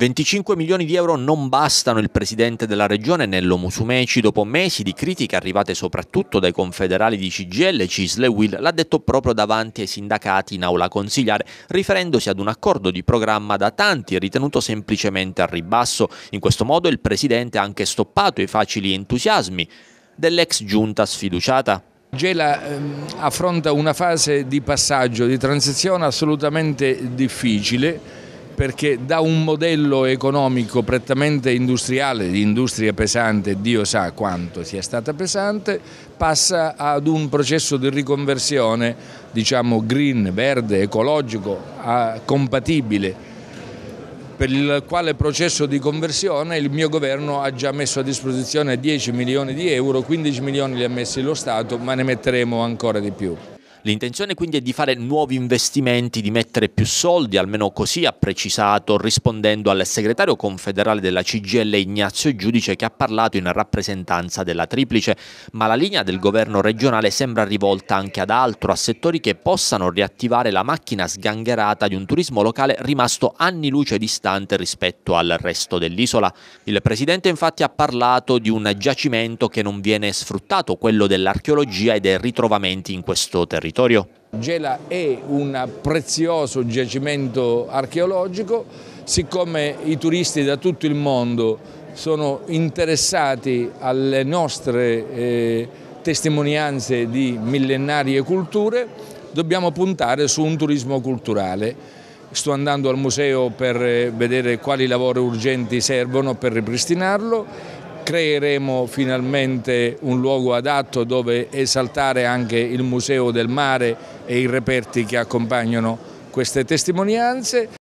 25 milioni di euro non bastano il presidente della regione Nello Musumeci dopo mesi di critiche arrivate soprattutto dai confederali di CGL, Cisle Will l'ha detto proprio davanti ai sindacati in aula consigliare riferendosi ad un accordo di programma da tanti ritenuto semplicemente al ribasso. In questo modo il presidente ha anche stoppato i facili entusiasmi dell'ex giunta sfiduciata. Gela ehm, affronta una fase di passaggio, di transizione assolutamente difficile perché da un modello economico prettamente industriale, di industria pesante, Dio sa quanto sia stata pesante, passa ad un processo di riconversione, diciamo green, verde, ecologico, compatibile per il quale processo di conversione il mio governo ha già messo a disposizione 10 milioni di euro, 15 milioni li ha messi lo Stato, ma ne metteremo ancora di più. L'intenzione quindi è di fare nuovi investimenti, di mettere più soldi, almeno così ha precisato rispondendo al segretario confederale della CGL Ignazio Giudice che ha parlato in rappresentanza della triplice, ma la linea del governo regionale sembra rivolta anche ad altro, a settori che possano riattivare la macchina sgangherata di un turismo locale rimasto anni luce distante rispetto al resto dell'isola. Il presidente infatti ha parlato di un giacimento che non viene sfruttato, quello dell'archeologia e dei ritrovamenti in questo territorio territorio. Gela è un prezioso giacimento archeologico, siccome i turisti da tutto il mondo sono interessati alle nostre eh, testimonianze di millenarie culture, dobbiamo puntare su un turismo culturale. Sto andando al museo per eh, vedere quali lavori urgenti servono per ripristinarlo creeremo finalmente un luogo adatto dove esaltare anche il Museo del Mare e i reperti che accompagnano queste testimonianze.